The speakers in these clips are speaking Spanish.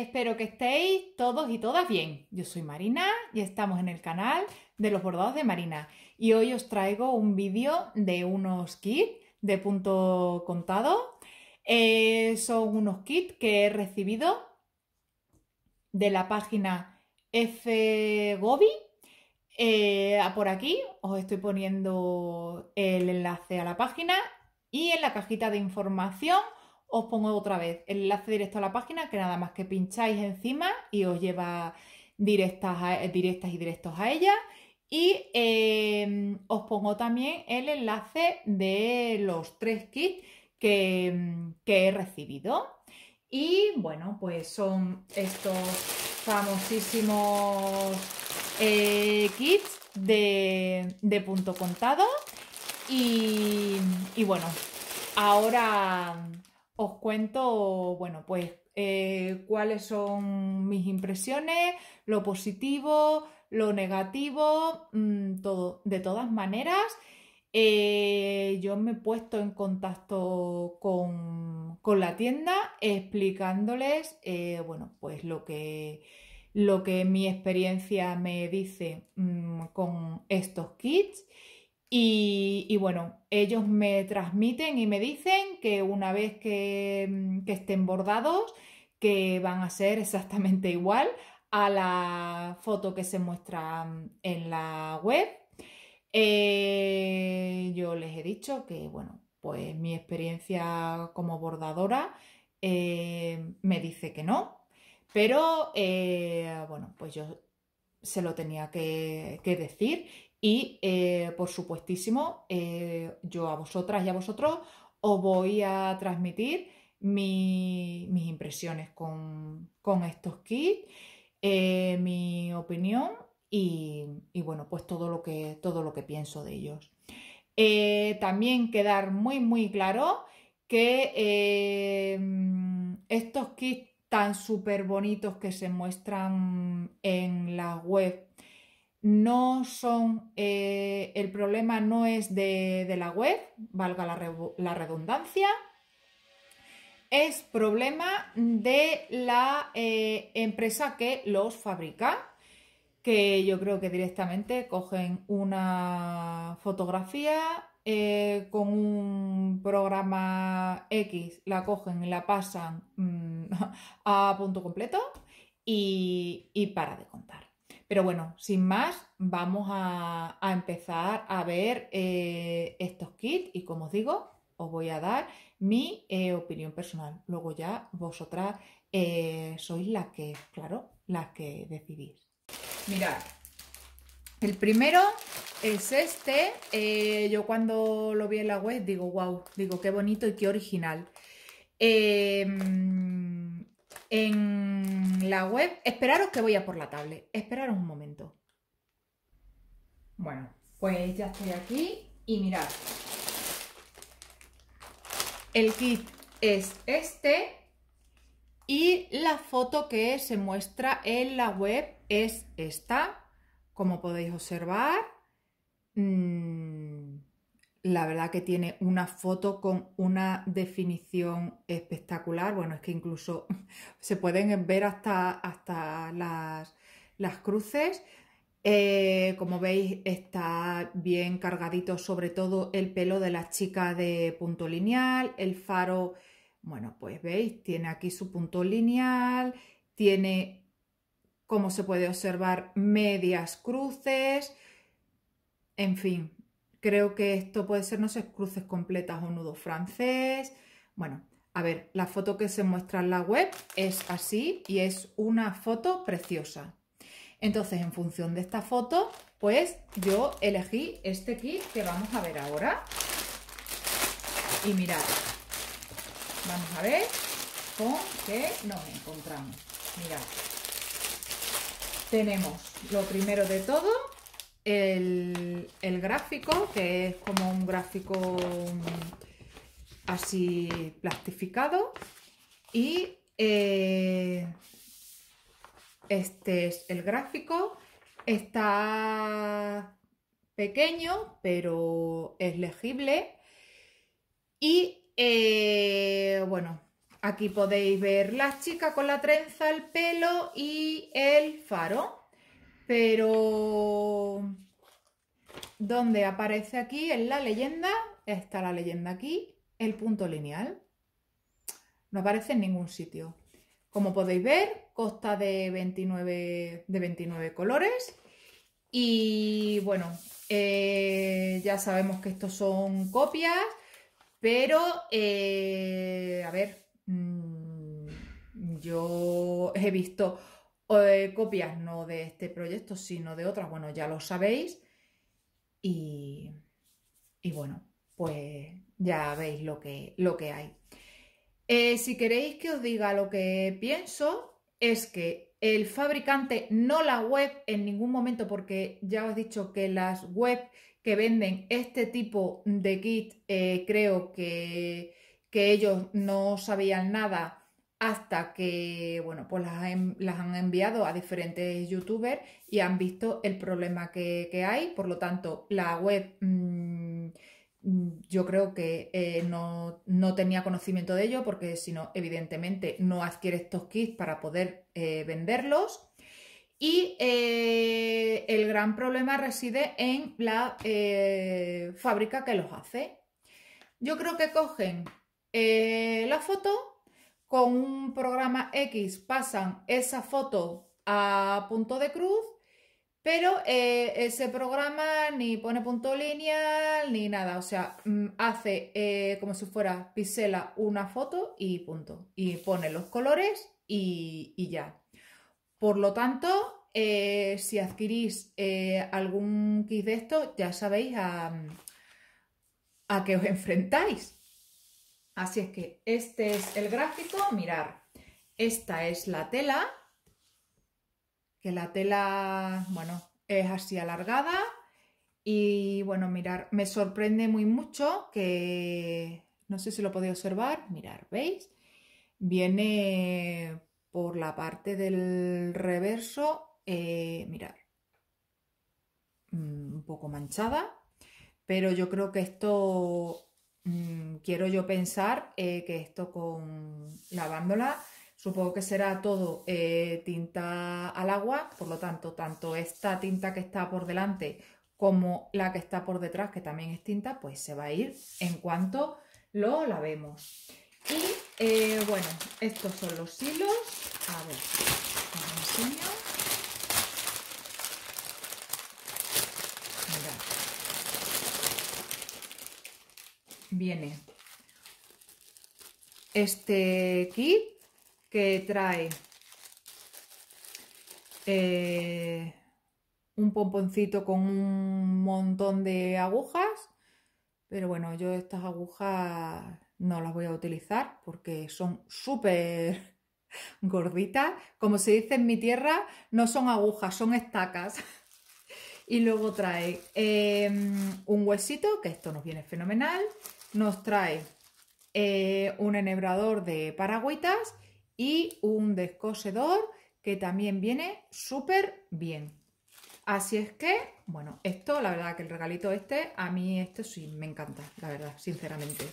Espero que estéis todos y todas bien. Yo soy Marina y estamos en el canal de los bordados de Marina. Y hoy os traigo un vídeo de unos kits de punto contado. Eh, son unos kits que he recibido de la página FGobi. Eh, por aquí os estoy poniendo el enlace a la página y en la cajita de información os pongo otra vez el enlace directo a la página que nada más que pincháis encima y os lleva directas, eh, directas y directos a ella. Y em, os pongo también el enlace de los tres kits que, em, he recibido. Y bueno, pues son estos famosísimos eh, kits de, punto contado. Y, y bueno, ahora os cuento, bueno, pues eh, cuáles son mis impresiones, lo positivo, lo negativo, mm, todo. De todas maneras, eh, yo me he puesto en contacto con, la tienda explicándoles, eh, bueno, pues lo que, lo que mi experiencia me dice mm, con estos kits. Y, bueno, ellos me transmiten y me dicen que una vez mm, que, estén bordados, que van a ser exactamente igual a la foto que se muestra mm, en la web. Eh, yo les he dicho que, bueno, pues mi experiencia como bordadora eh, me dice que no, pero eh, bueno, pues yo se lo tenía que decir y eh, por supuestísimo, eh, yo a vosotras y a vosotros os voy a transmitir mis impresiones con, estos kits, eh, mi opinión y, bueno, pues todo lo que, todo lo que pienso de ellos. también quedar muy, muy claro que estos kits tan súper bonitos que se muestran en la web no son, eh, el problema no es de, la web, valga la, redundancia, es problema de la eh, empresa que los fabrica, que yo creo que directamente cogen una fotografía eh, con un programa X, la cogen y la pasan mm, a punto completo y para de contar. Pero bueno, sin más, vamos a, empezar a ver eh, estos kits y como os digo, os voy a dar mi eh, opinión personal. Luego ya vosotras eh, sois las que, claro, las que decidís. Mirad, el primero es este. yo cuando lo vi en la web digo, wow, digo, qué bonito y qué original. Em, en la web. Esperaros que voy a por la tablet. Esperaros un momento. Bueno, pues ya estoy aquí y mirad. El kit es este y la foto que se muestra en la web es esta. Como podéis observar, mm, la verdad que tiene una foto con una definición espectacular. Bueno, es que incluso se pueden ver hasta, hasta las, cruces. Eh, como veis, está bien cargadito sobre todo el pelo de la chica de punto lineal, el faro, bueno, pues veis, tiene aquí su punto lineal, tiene, como se puede observar, medias cruces, en fin, Creo que esto puede ser, no sé, cruces completas o nudo francés. Bueno, a ver, la foto que se muestra en la web es así y es una foto preciosa. Entonces, en función de esta foto, pues yo elegí este kit que vamos a ver ahora. Y mirad, vamos a ver con qué nos encontramos. Mirad, tenemos lo primero de todo, el, gráfico, que es como un gráfico mm, así plastificado. Y eh, este es el gráfico. Está pequeño, pero es legible. Y eh, bueno, aquí podéis ver la chica con la trenza, el pelo y el faro. Pero donde aparece aquí en la leyenda, está la leyenda aquí, el punto lineal. No aparece en ningún sitio. Como podéis ver, consta de 29, de colores. Y bueno, eh, ya sabemos que estos son copias, pero eh, a ver, mm, yo he visto copias no de este proyecto, sino de otras, bueno, ya lo sabéis. Y, bueno, pues ya veis lo que, lo que hay. Eh, si queréis que os diga lo que pienso, es que el fabricante, no la web en ningún momento, porque ya os he dicho que las web que venden este tipo de kit, eh, creo que, que ellos no sabían nada hasta que, pues las, han enviado a diferentes youtubers y han visto el problema que, hay. Por lo tanto, la web mm, mm, yo creo que eh, no, tenía conocimiento de ello porque si no, evidentemente no adquiere estos kits para poder eh, venderlos. Y eh, el gran problema reside en la fábrica que los hace. Yo creo que cogen la foto con un programa X pasan esa foto a punto de cruz, pero eh, ese programa ni pone punto lineal ni nada. O sea, mm, hace eh, como si fuera pisela una foto y punto. Y pone los colores y, ya. Por lo tanto, eh, si adquirís algún kit de esto, ya sabéis a qué os enfrentáis. Así es que este es el gráfico, mirar, esta es la tela, que la tela, bueno, es así alargada y bueno, mirar, me sorprende muy mucho que, no sé si lo podéis observar, mirar, ¿veis? Viene por la parte del reverso, eh, mirar, mm, un poco manchada, pero yo creo que esto Mm, quiero yo pensar eh, que esto con lavándola, supongo que será todo eh, tinta al agua, por lo tanto, tanto esta tinta que está por delante como la que está por detrás, que también es tinta, pues se va a ir en cuanto lo lavemos. Y eh, bueno, estos son los hilos. A ver, enseño. viene este kit que trae eh, un pomponcito con un montón de agujas, pero bueno, yo estas agujas no las voy a utilizar porque son súper gorditas. Como se dice en mi tierra, no son agujas, son estacas. y luego trae em, un huesito, que esto nos viene fenomenal, nos trae eh, un enhebrador de paragüitas y un descosedor que también viene súper bien. Así es que, bueno, esto, la verdad que el regalito este, a mí esto sí me encanta, la verdad, sinceramente.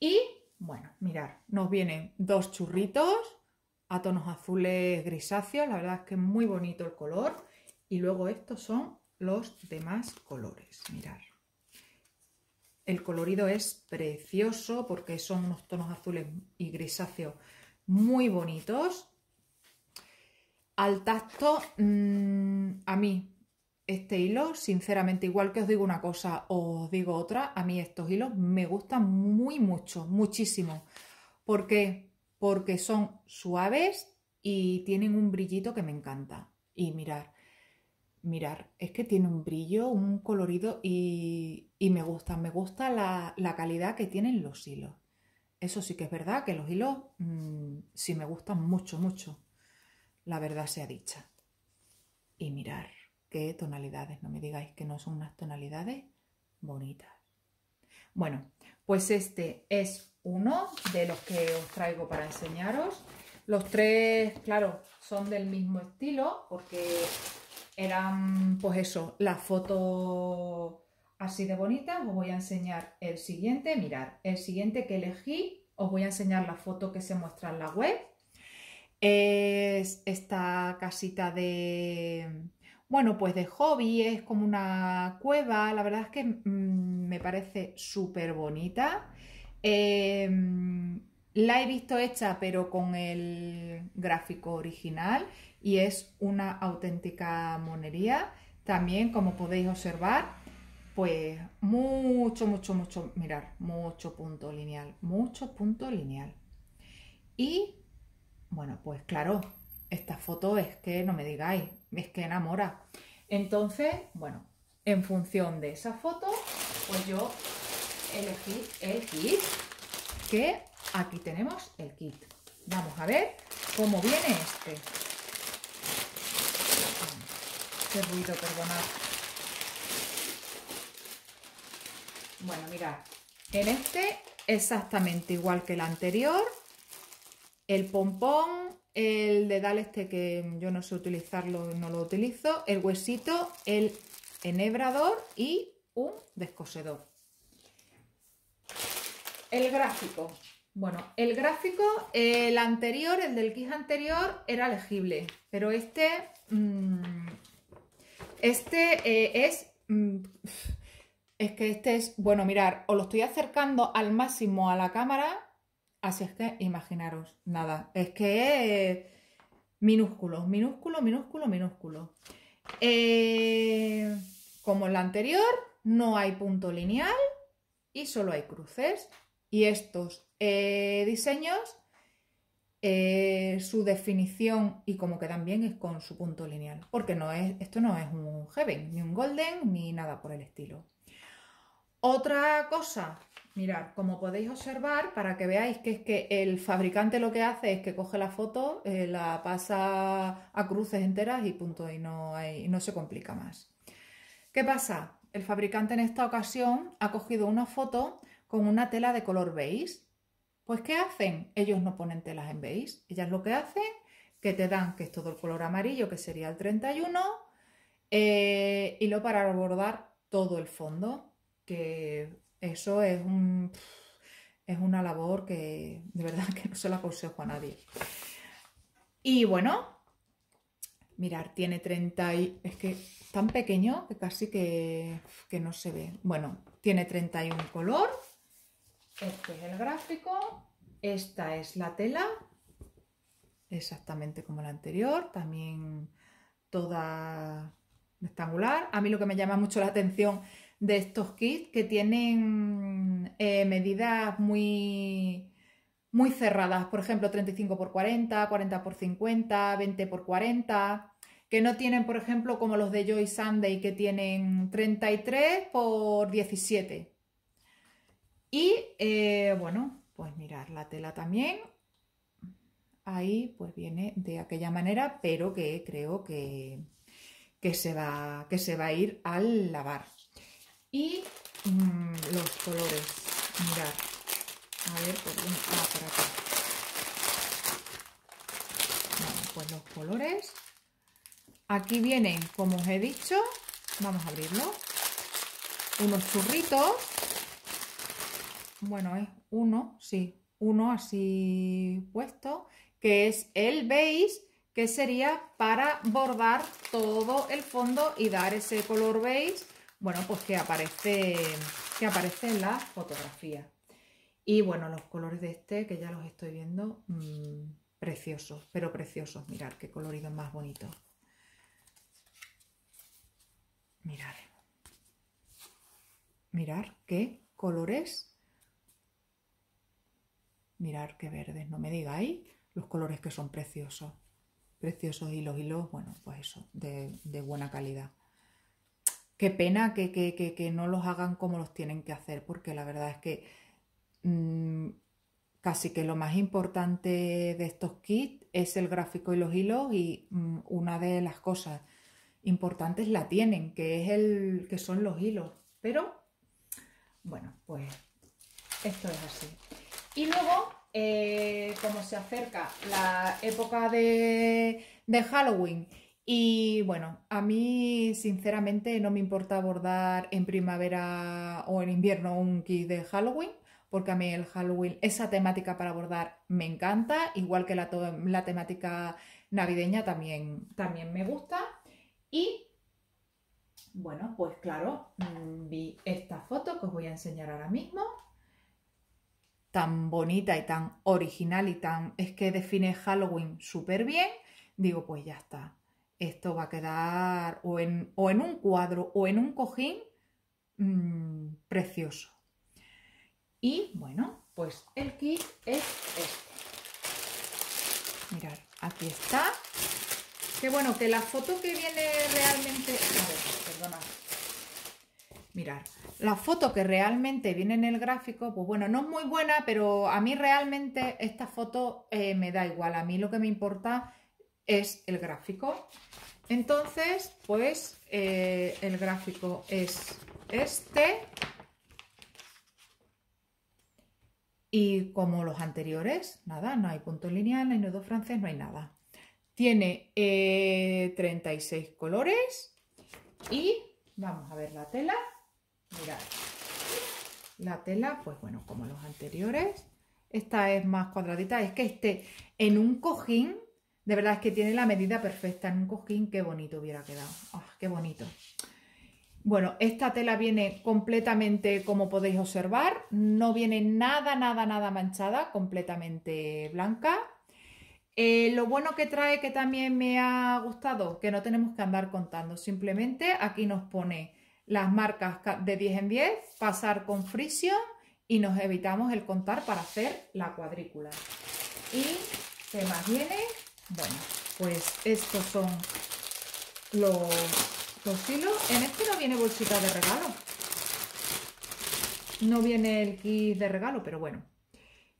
Y, bueno, mirar, nos vienen dos churritos a tonos azules grisáceos, la verdad es que es muy bonito el color. Y luego estos son los demás colores, mirar. El colorido es precioso porque son unos tonos azules y grisáceos muy bonitos. Al tacto, mm, a mí este hilo, sinceramente, igual que os digo una cosa o os digo otra, a mí estos hilos me gustan muy mucho, muchísimo. ¿Por qué? Porque son suaves y tienen un brillito que me encanta. Y mirar, mirar, es que tiene un brillo, un colorido y, me gusta, me gusta la, calidad que tienen los hilos. Eso sí que es verdad, que los hilos mm, sí me gustan mucho, mucho, la verdad sea dicha. Y mirar, qué tonalidades, no me digáis que no son unas tonalidades bonitas. Bueno, pues este es uno de los que os traigo para enseñaros. Los tres, claro, son del mismo estilo porque eran pues eso, las fotos así de bonitas. Os voy a enseñar el siguiente, mirar, el siguiente que elegí, os voy a enseñar la foto que se muestra en la web. Es esta casita de, bueno, pues de hobby, es como una cueva, la verdad es que mm, me parece súper bonita. Em, la he visto hecha pero con el gráfico original y es una auténtica monería. También como podéis observar, pues mucho, mucho, mucho, mirar, mucho punto lineal, mucho punto lineal. Y bueno, pues claro, esta foto es que no me digáis, es que enamora. Entonces, bueno, en función de esa foto, pues yo elegí el kit que Aquí tenemos el kit. Vamos a ver cómo viene este. Qué ruido, perdonad. Bueno, mirad. En este, exactamente igual que el anterior. El pompón, el dedal este que yo no sé utilizarlo, no lo utilizo. El huesito, el enhebrador y un descosedor. El gráfico. Bueno, el gráfico, el anterior, el del quiz anterior, era legible, pero este, mm, este eh, es, mm, es que este es, bueno, mirar, os lo estoy acercando al máximo a la cámara, así es que imaginaros, nada, es que minúsculo, minúsculo, minúsculo, minúsculo. Eh, como en la anterior, no hay punto lineal y solo hay cruces. Y estos eh, diseños, eh, su definición y como quedan bien es con su punto lineal, porque no es, esto no es un heaven, ni un golden, ni nada por el estilo. Otra cosa, mirad, como podéis observar, para que veáis que es que el fabricante lo que hace es que coge la foto, eh, la pasa a cruces enteras y punto, y no se complica más. ¿Qué pasa? El fabricante en esta ocasión ha cogido una foto con una tela de color beige pues ¿qué hacen? Ellos no ponen telas en beige. Ellas lo que hacen, que te dan, que es todo el color amarillo, que sería el 31, eh, y lo para bordar todo el fondo, que eso es un... Es una labor que de verdad que no se la aconsejo a nadie. Y bueno, mirar, tiene 30 Es que tan pequeño que casi que, que no se ve. Bueno, tiene 31 color este es el gráfico, esta es la tela, exactamente como la anterior, también toda rectangular. A mí lo que me llama mucho la atención de estos kits que tienen eh, medidas muy, cerradas, por ejemplo 35 x 40, 40 x 50, 20 x 40, que no tienen, por ejemplo, como los de Joy Sunday que tienen 33 x 17. Y eh, bueno, pues mirar la tela también. Ahí pues viene de aquella manera, pero que creo que, que, se, va, que se va a ir al lavar. Y mm, los colores, mirar. A ver, por dónde ah, acá. pues los colores. Aquí vienen, como os he dicho, vamos a abrirlo, unos churritos bueno, es uno, sí, uno así puesto, que es el beige, que sería para bordar todo el fondo y dar ese color beige, bueno, pues que aparece, que aparece en la fotografía. Y bueno, los colores de este, que ya los estoy viendo, mm, preciosos, pero preciosos. Mirad qué colorido más bonito. Mirad. Mirad qué colores Mirar qué verdes, no me digáis los colores que son preciosos. Preciosos hilos, hilos, bueno, pues eso, de, buena calidad. Qué pena que, no los hagan como los tienen que hacer, porque la verdad es que mm, casi que lo más importante de estos kits es el gráfico y los hilos y mm, una de las cosas importantes la tienen, que es el que son los hilos. Pero bueno, pues esto es así. Y luego, eh, como se acerca la época de, Halloween y bueno, a mí sinceramente no me importa abordar en primavera o en invierno un kit de Halloween, porque a mí el Halloween, esa temática para abordar me encanta, igual que la, temática navideña también, también me gusta. Y bueno, pues claro, mm, vi esta foto que os voy a enseñar ahora mismo tan bonita y tan original y tan es que define Halloween súper bien, digo, pues ya está. Esto va a quedar o en, o en un cuadro o en un cojín mm, precioso. Y bueno, pues el kit es este. Mirad, aquí está. qué bueno, que la foto que viene realmente... A Mirad, la foto que realmente viene en el gráfico, pues bueno, no es muy buena, pero a mí realmente esta foto eh, me da igual. A mí lo que me importa es el gráfico. Entonces, pues eh, el gráfico es este. Y como los anteriores, nada, no hay punto lineal, no hay nudo francés, no hay nada. Tiene 36 eh, colores y vamos a ver la tela. Mirad, la tela, pues bueno, como los anteriores, esta es más cuadradita. Es que este en un cojín, de verdad es que tiene la medida perfecta. En un cojín, qué bonito hubiera quedado. Ah, ¡Qué bonito! Bueno, esta tela viene completamente, como podéis observar, no viene nada, nada, nada manchada, completamente blanca. Eh, lo bueno que trae, que también me ha gustado, que no tenemos que andar contando, simplemente aquí nos pone las marcas de 10 en 10, pasar con frisio y nos evitamos el contar para hacer la cuadrícula. Y se más viene, bueno, pues estos son los, los hilos. En este no viene bolsita de regalo. No viene el kit de regalo, pero bueno.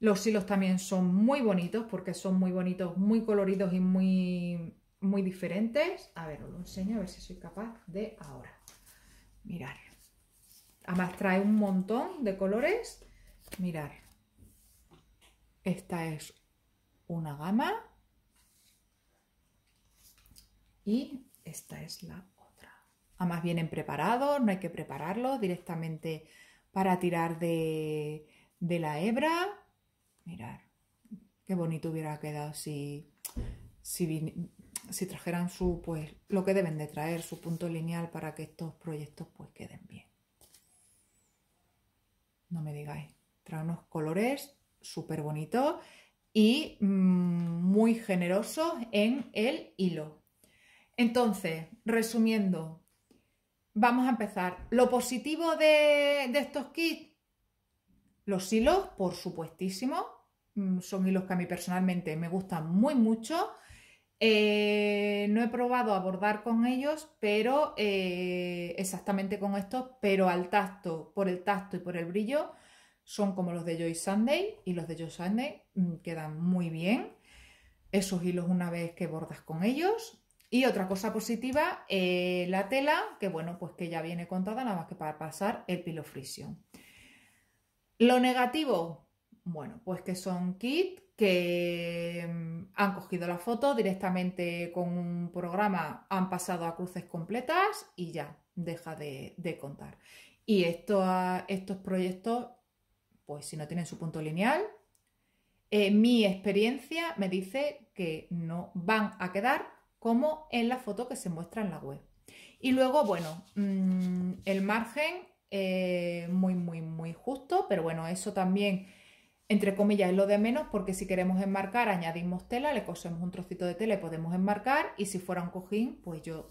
Los hilos también son muy bonitos porque son muy bonitos, muy coloridos y muy, muy diferentes. A ver, os lo enseño a ver si soy capaz de ahora. Mirar. Además trae un montón de colores. Mirar. Esta es una gama. Y esta es la otra. Además vienen preparados, no hay que prepararlos directamente para tirar de, la hebra. Mirar, qué bonito hubiera quedado si, si si trajeran su, pues, lo que deben de traer, su punto lineal para que estos proyectos, pues, queden bien. No me digáis, trae unos colores súper bonitos y mm, muy generosos en el hilo. Entonces, resumiendo, vamos a empezar. Lo positivo de, de estos kits, los hilos, por supuestísimo, mm, son hilos que a mí personalmente me gustan muy mucho eh, no he probado a bordar con ellos, pero eh, exactamente con estos, pero al tacto, por el tacto y por el brillo, son como los de Joy Sunday y los de Joy Sunday mm, quedan muy bien. Esos hilos una vez que bordas con ellos. Y otra cosa positiva, eh, la tela, que bueno, pues que ya viene contada nada más que para pasar el pilofrisión. Lo negativo, bueno, pues que son kit que mm, han cogido la foto directamente con un programa, han pasado a cruces completas y ya deja de, contar. Y estos proyectos, pues si no tienen su punto lineal, eh, mi experiencia me dice que no van a quedar como en la foto que se muestra en la web. Y luego, bueno, mm, el margen eh, muy, muy, muy justo, pero bueno, eso también entre comillas es lo de menos porque si queremos enmarcar añadimos tela, le cosemos un trocito de tela y podemos enmarcar y si fuera un cojín pues yo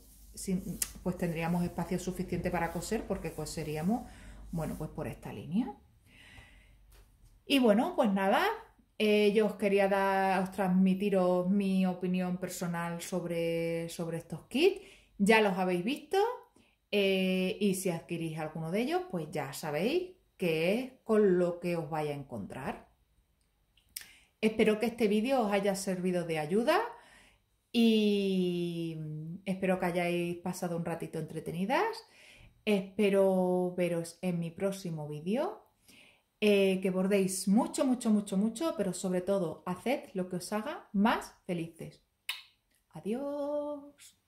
pues tendríamos espacio suficiente para coser porque coseríamos bueno pues por esta línea. Y bueno pues nada, eh, yo os quería dar, transmitiros mi opinión personal sobre, sobre estos kits. Ya los habéis visto eh, y si adquirís alguno de ellos pues ya sabéis que es con lo que os vaya a encontrar. Espero que este vídeo os haya servido de ayuda y espero que hayáis pasado un ratito entretenidas. Espero veros en mi próximo vídeo. Eh, que bordéis mucho, mucho, mucho, mucho, pero sobre todo haced lo que os haga más felices. Adiós.